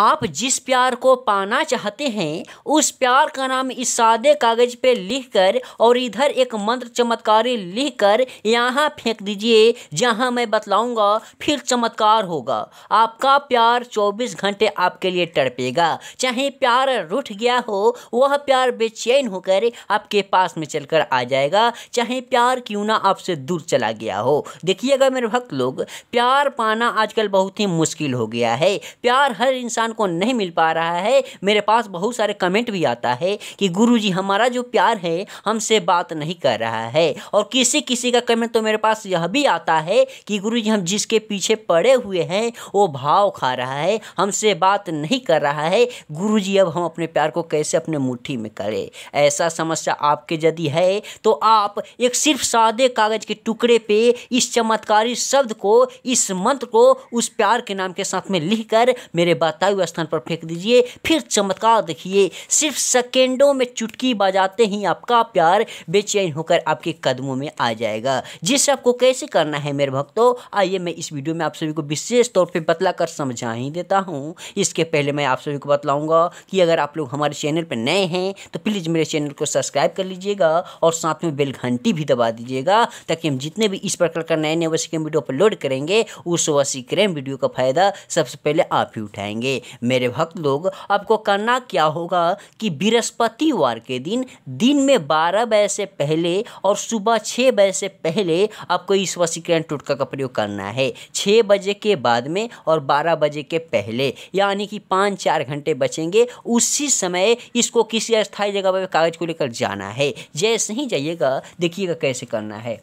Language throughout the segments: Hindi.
आप जिस प्यार को पाना चाहते हैं उस प्यार का नाम इस सादे कागज पे लिखकर और इधर एक मंत्र चमत्कारी लिखकर यहाँ फेंक दीजिए जहाँ मैं बतलाऊँगा फिर चमत्कार होगा आपका प्यार 24 घंटे आपके लिए तड़पेगा चाहे प्यार रुठ गया हो वह प्यार बेचैन होकर आपके पास में चलकर आ जाएगा चाहे प्यार क्यों ना आपसे दूर चला गया हो देखिएगा मेरे भक्त लोग प्यार पाना आजकल बहुत ही मुश्किल हो गया है प्यार हर इंसान इंसान को नहीं मिल पा रहा है मेरे पास बहुत सारे कमेंट भी आता है कि गुरु जी हमारा जो प्यार है हमसे बात नहीं कर रहा है और किसी किसी का कमेंट तो मेरे पास यह भी आता है कि गुरु जी हम जिसके पीछे पड़े हुए हैं वो भाव खा रहा है हमसे बात नहीं कर रहा है गुरु जी अब हम अपने प्यार को कैसे अपने मुट्ठी में करें ऐसा समस्या आपके यदि है तो आप एक सिर्फ सादे कागज़ के टुकड़े पे इस चमत्कारी शब्द को इस मंत्र को उस प्यार के नाम के साथ में लिखकर मेरे बात वायु स्थान पर फेंक दीजिए फिर चमत्कार देखिए सिर्फ सेकेंडों में चुटकी बजाते ही आपका प्यार बेचैन होकर आपके कदमों में आ जाएगा जिस आपको कैसे करना है मेरे भक्तों आइए मैं इस वीडियो में आप सभी को विशेष तौर पर बतला कर समझा ही देता हूँ इसके पहले मैं आप सभी को बतलाऊँगा कि अगर आप लोग हमारे चैनल पर नए हैं तो प्लीज़ मेरे चैनल को सब्सक्राइब कर लीजिएगा और साथ में बेल घंटी भी दबा दीजिएगा ताकि हम जितने भी इस प्रकार का नए नए वसीक्रम वीडियो अपलोड करेंगे उस वसीक्रम वीडियो का फ़ायदा सबसे पहले आप ही उठाएंगे मेरे भक्त लोग आपको करना क्या होगा कि बृहस्पतिवार के दिन दिन में बारह बजे से पहले और सुबह छः बजे से पहले आपको इस वसीकरण टोटका का प्रयोग करना है छः बजे के बाद में और बारह बजे के पहले यानी कि पाँच चार घंटे बचेंगे उसी समय इसको किसी अस्थायी जगह पर कागज़ को लेकर जाना है जैसे ही जाइएगा देखिएगा कैसे करना है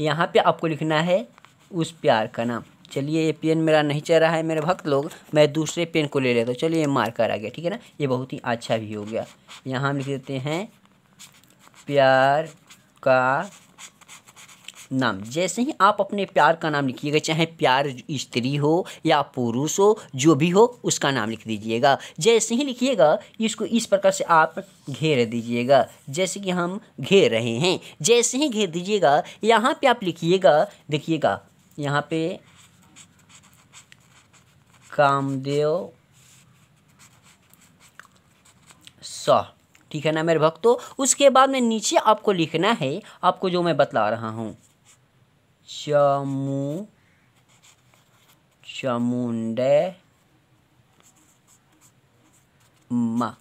यहाँ पे आपको लिखना है उस प्यार का नाम चलिए ये पेन मेरा नहीं चल रहा है मेरे भक्त लोग मैं दूसरे पेन को ले लेता हूँ चलिए मार्कर आ गया ठीक है ना ये बहुत ही अच्छा भी हो गया यहाँ हम लिख देते हैं प्यार का नाम जैसे ही आप अपने प्यार का नाम लिखिएगा चाहे प्यार स्त्री हो या पुरुष हो जो भी हो उसका नाम लिख दीजिएगा जैसे ही लिखिएगा इसको इस प्रकार से आप घेर दीजिएगा जैसे कि हम घेर रहे हैं जैसे ही घेर दीजिएगा यहाँ पे आप लिखिएगा देखिएगा यहाँ पे कामदेव स ठीक है ना मेरे भक्तों तो उसके बाद में नीचे आपको लिखना है आपको जो मैं बतला रहा हूँ चमू चमुंड मा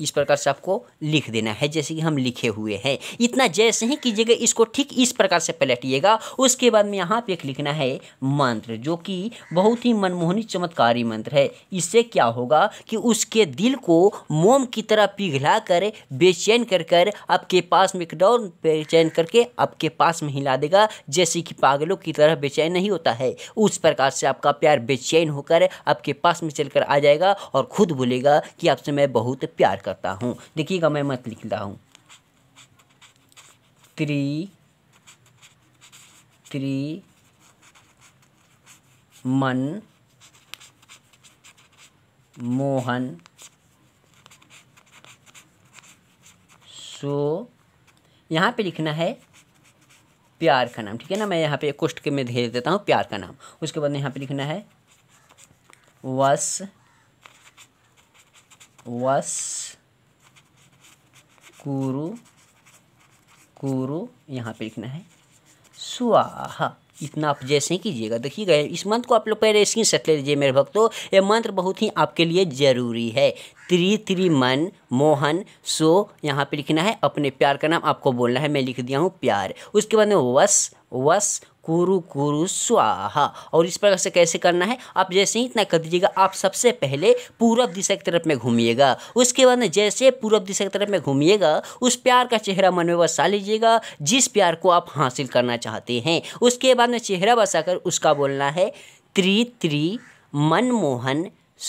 इस प्रकार से आपको लिख देना है जैसे कि हम लिखे हुए हैं इतना जैसे ही कीजिएगा इसको ठीक इस प्रकार से पलटिएगा उसके बाद में यहाँ पे एक लिखना है मंत्र जो कि बहुत ही मनमोहनी चमत्कारी मंत्र है इससे क्या होगा कि उसके दिल को मोम की तरह पिघला कर बेचैन कर कर आपके पास में एक डॉन बेचैन करके आपके पास में हिला देगा जैसे कि पागलों की तरह बेचैन नहीं होता है उस प्रकार से आपका प्यार बेचैन होकर आपके पास में चल आ जाएगा और खुद बोलेगा कि आपसे मैं बहुत प्यार करता हूँ देखिएगा मैं मत लिख रहा हूँ त्रि त्रि मन मोहन सो यहाँ पे लिखना है प्यार का नाम ठीक है ना मैं यहाँ पे कुष्ट के में भेज देता हूँ प्यार का नाम उसके बाद यहाँ पे लिखना है वस वस कुरु कुरु यहाँ पे लिखना है स्वाहा इतना आप जैसे ही कीजिएगा देखिएगा इस मंत्र को आप लोग पहले स्क्रीन सेट ले लीजिए मेरे भक्तों यह मंत्र बहुत ही आपके लिए ज़रूरी है त्रि त्रि मन मोहन सो यहाँ पे लिखना है अपने प्यार का नाम आपको बोलना है मैं लिख दिया हूँ प्यार उसके बाद में वस वस कुरु कुरु स्वाहा और इस प्रकार से कैसे करना है आप जैसे ही इतना कर दीजिएगा आप सबसे पहले पूरब दिशा की तरफ में घूमिएगा उसके बाद में जैसे पूरब दिशा की तरफ में घूमिएगा उस प्यार का चेहरा मन में बसा लीजिएगा जिस प्यार को आप हासिल करना चाहते हैं उसके बाद में चेहरा बसाकर उसका बोलना है त्रि त्रि मनमोहन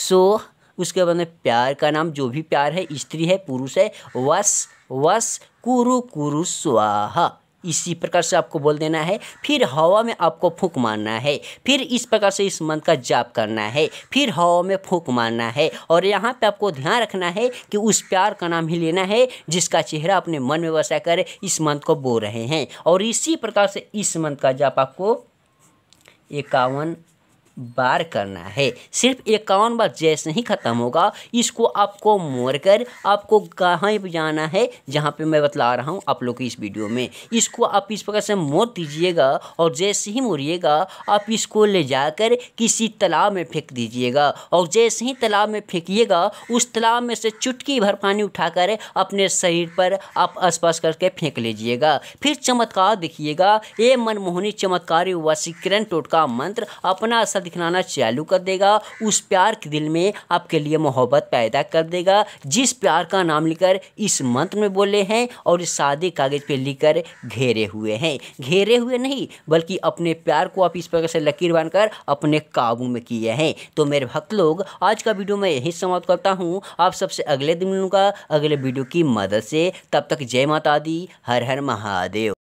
सोह उसके बाद में प्यार का नाम जो भी प्यार है स्त्री है पुरुष है वस वस कुरु कुरु स्वाहा इसी प्रकार से आपको बोल देना है फिर हवा में आपको फूक मारना है फिर इस प्रकार से इस मंत्र का जाप करना है फिर हवा में फूक मारना है और यहाँ पे आपको ध्यान रखना है कि उस प्यार का नाम ही लेना है जिसका चेहरा अपने मन में बसा कर इस मंत्र को बो रहे हैं और इसी प्रकार से इस मंत्र का जाप आपको इक्यावन बार करना है सिर्फ इक्यावन बार जैसे ही ख़त्म होगा इसको आपको मोड़ कर आपको कहाँ पर जाना है जहाँ पे मैं बतला रहा हूँ आप लोग की इस वीडियो में इसको आप इस प्रकार से मोड़ दीजिएगा और जैसे ही मोड़िएगा आप इसको ले जाकर किसी तालाब में फेंक दीजिएगा और जैसे ही तालाब में फेंकिएगा उस तालाब में से चुटकी भर पानी उठाकर अपने शरीर पर आप स्पर्श करके फेंक लीजिएगा फिर चमत्कार देखिएगा ये मनमोहनी चमत्कारी वसीकरण टोटका मंत्र अपना असर दिखलाना चालू कर देगा उस प्यार के दिल में आपके लिए मोहब्बत पैदा कर देगा जिस प्यार का नाम लेकर इस मंत्र में बोले हैं और इस सादे कागज़ पर लिखकर घेरे हुए हैं घेरे हुए नहीं बल्कि अपने प्यार को आप इस प्रकार से लकीर बांधकर अपने काबू में किए हैं तो मेरे भक्त लोग आज का वीडियो मैं यही समाप्त करता हूँ आप सबसे अगले दिन मिलूंगा अगले वीडियो की मदद से तब तक जय माता दी हर हर महादेव